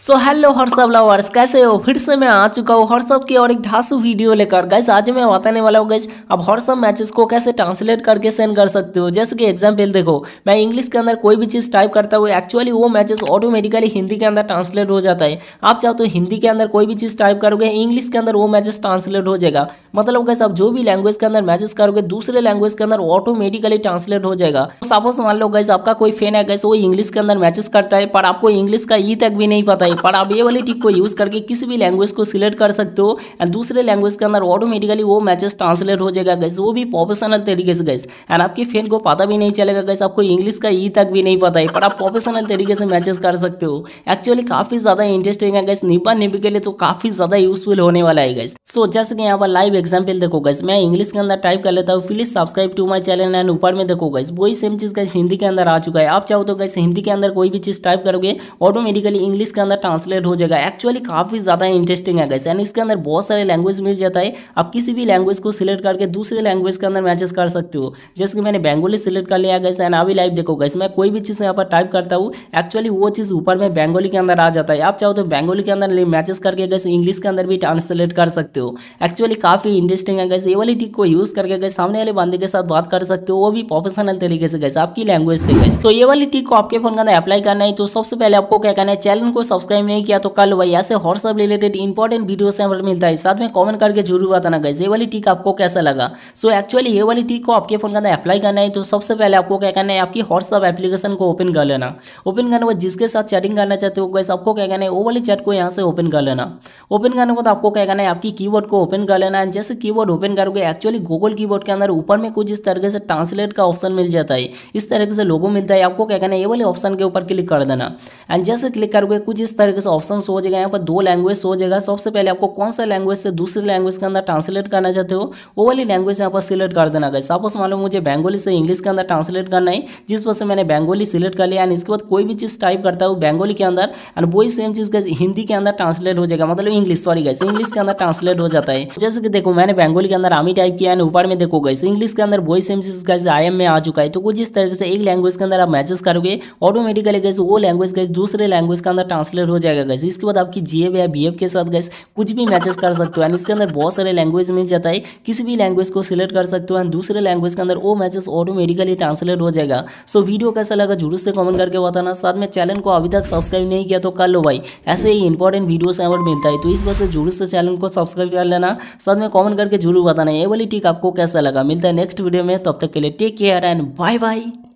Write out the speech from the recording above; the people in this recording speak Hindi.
सो हेलो हर्षब लवर्स कैसे हो फिर से मैं आ चुका हूँ हर्षब की और एक धासु वीडियो लेकर गैस आज मैं बताने वाला हूँ गैस अब हर्षब मैचेस को कैसे ट्रांसलेट करके सेंड कर सकते हो जैसे कि एग्जाम्पल देखो मैं इंग्लिश के अंदर कोई भी चीज़ टाइप करता हूँ एक्चुअली वो मैचेस ऑटोमेटिकली हिंदी के अंदर ट्रांसलेट हो जाता है आप चाहो तो हिंदी के अंदर कोई भी चीज़ टाइप करोगे इंग्लिश के अंदर वो मैचेस ट्रांसलेट हो जाएगा मतलब गैस आप जो भी लैंग्वेज के अंदर मैचेस करोगे दूसरे लैंग्वेज के अंदर ऑटोमेटिकली ट्रांसलेट हो जाएगा सपोज मान लो गैस आपका कोई फैन है गैस वो इंग्लिश के अंदर मैचेस करता है पर आपको इंग्लिश का ई e तक भी नहीं पता नहीं पर आप ये वाली टिक को यूज़ करके किसी भी लैंग्वेज को सिलेक्ट कर सकते हो एंड दूसरे लैंग्वेज के अंदर ऑटोमेटिकली वो मैचेस ट्रांसलेट हो जाएगा गैस वो भी प्रोफेशनल तरीके से गैस एंड आपके फैन को पता भी नहीं चलेगा गैस आपको इंग्लिश का ई e तक भी नहीं पता है पर आप प्रोफेशनल तरीके से मैचेस कर सकते हो एक्चुअली काफ़ी ज़्यादा इंटरेस्टिंग है गैस निपा निपी के लिए तो काफ़ी ज़्यादा यूजफुल होने वाला है गैस सो जैसे कि यहाँ पर लाइव एग्जाम्पल देखो गैस मैं इंग्लिश के अंदर टाइप कर लेता हूँ please subscribe to my channel and ऊपर में देखो गैस वही सेम चीज़ गैस हिंदी के अंदर आ चुका है आप चाहो तो गैस हिंदी के अंदर कोई भी चीज़ टाइप करोगे ऑटोमेटिकली इंग्लिश के अंदर ट्रांसलेट हो जाएगा एक्चुअली काफ़ी ज़्यादा इंटरेस्टिंग है गैस इसके अंदर बहुत सारे लैंग्वेज मिल जाता है आप किसी भी लैंग्वेज को सिलेक्ट करके दूसरे लैंग्वेज के अंदर मैचेस कर सकते हो जैसे कि मैंने बैंगोली सिलेक्ट कर लिया गैस एंड अभी लाइव देखो गैस मैं कोई भी चीज़ यहाँ पर टाइप करता हूँ एक्चुअली वो चीज़ ऊपर में बैंगोली के अंदर आ जाता है आप चाहो तो बेंगोली के अंदर मैचेस करके गैस इंग्लिश के अंदर भी ट्रांसलेट कर सकते हो एक्चुअली काफ़ी इंटरेस्टिंग है गैस ये वाली टिक को यूज़ करके गए सामने वाले बंदे के साथ बात कर सकते हो वो भी प्रोफेशनल तरीके से गए आपकी लैंग्वेज से गए तो ये वाली टिक को आपके फोन के अंदर अप्लाई करना है तो सबसे पहले आपको क्या करना है चैनल को सब्सक्राइब सब्सक्राइब नहीं किया तो कल वही भाई ऐसे हॉर्स रिलेटेड इंपॉर्टेंट वीडियो से हमें तो मिलता है साथ में कमेंट करके जरूर बताना गाइज ये वाली टिक आपको कैसा लगा सो एक्चुअली ये वाली टिक को आपके फोन के अंदर अप्लाई करना है तो सबसे पहले आपको क्या करना है आपकी व्हाट्सअप एप्लीकेशन को ओपन कर लेना ओपन करने के बाद जिसके साथ चैटिंग करना चाहते हो गए तो आपको क्या करना है वो वाली चैट को यहाँ से ओपन कर लेना ओपन करने के बाद आपको क्या करना है आपकी की को ओपन कर लेना है जैसे की ओपन करोगे एक्चुअली गूगल की के अंदर ऊपर में कुछ इस तरीके से ट्रांसलेट का ऑप्शन मिल जाता है इस तरीके से लोगों मिलता है आपको क्या करना है ये वाले ऑप्शन के ऊपर क्लिक कर देना एंड जैसे क्लिक करोगे कुछ इस तरीके से ऑप्शन हो जाएगा यहाँ पर दो लैंग्वेज हो जाएगा सबसे पहले आपको कौन सा लैंग्वेज से दूसरे लैंग्वेज के अंदर ट्रांसलेट करना चाहते हो वो वाली लैंग्वेज यहाँ पर सिलेक्ट कर देना गया सपोज मान लो मुझे बंगाली से इंग्लिश के अंदर ट्रांसलेट करना है जिस वजह से मैंने बंगाली सिलेक्ट कर लिया एंड इसके बाद कोई भी चीज़ टाइप करता है वो बंगाली के अंदर एंड वही सेम चीज़ का हिंदी के अंदर ट्रांसलेट हो जाएगा मतलब इंग्लिश सॉरी गैस इंग्लिश के अंदर ट्रांसलेट हो जाता है जैसे कि देखो मैंने बंगाली के अंदर आमी टाइप किया एंड ऊपर में देखो गैस इंग्लिश के अंदर वही सेम चीज़ गैस आई एम में आ चुका है तो कुछ इस तरीके से एक लैंग्वेज के अंदर आप मैचेस करोगे ऑटोमेटिकली गैस वो लैंग्वेज गैस दूसरे लैंग्वेज के अंदर ट्रांसलेट डिक्लेयर हो जाएगा गैस इसके बाद आपकी जी या बी के साथ गैस कुछ भी मैचेस कर सकते हो एंड इसके अंदर बहुत सारे लैंग्वेज मिल जाता है किसी भी लैंग्वेज को सिलेक्ट कर सकते हो एंड दूसरे लैंग्वेज के अंदर वो मैचेस ऑटोमेटिकली ट्रांसलेट हो जाएगा सो वीडियो कैसा लगा जरूर से कमेंट करके बताना साथ में चैनल को अभी तक सब्सक्राइब नहीं किया तो कर लो भाई ऐसे ही इंपॉर्टेंट वीडियोस यहाँ पर मिलता है तो इस वजह से जरूर से चैनल को सब्सक्राइब कर लेना साथ में कॉमेंट करके जरूर बताना ये वाली टिक आपको कैसा लगा मिलता है नेक्स्ट वीडियो में तब तक के लिए take care and bye bye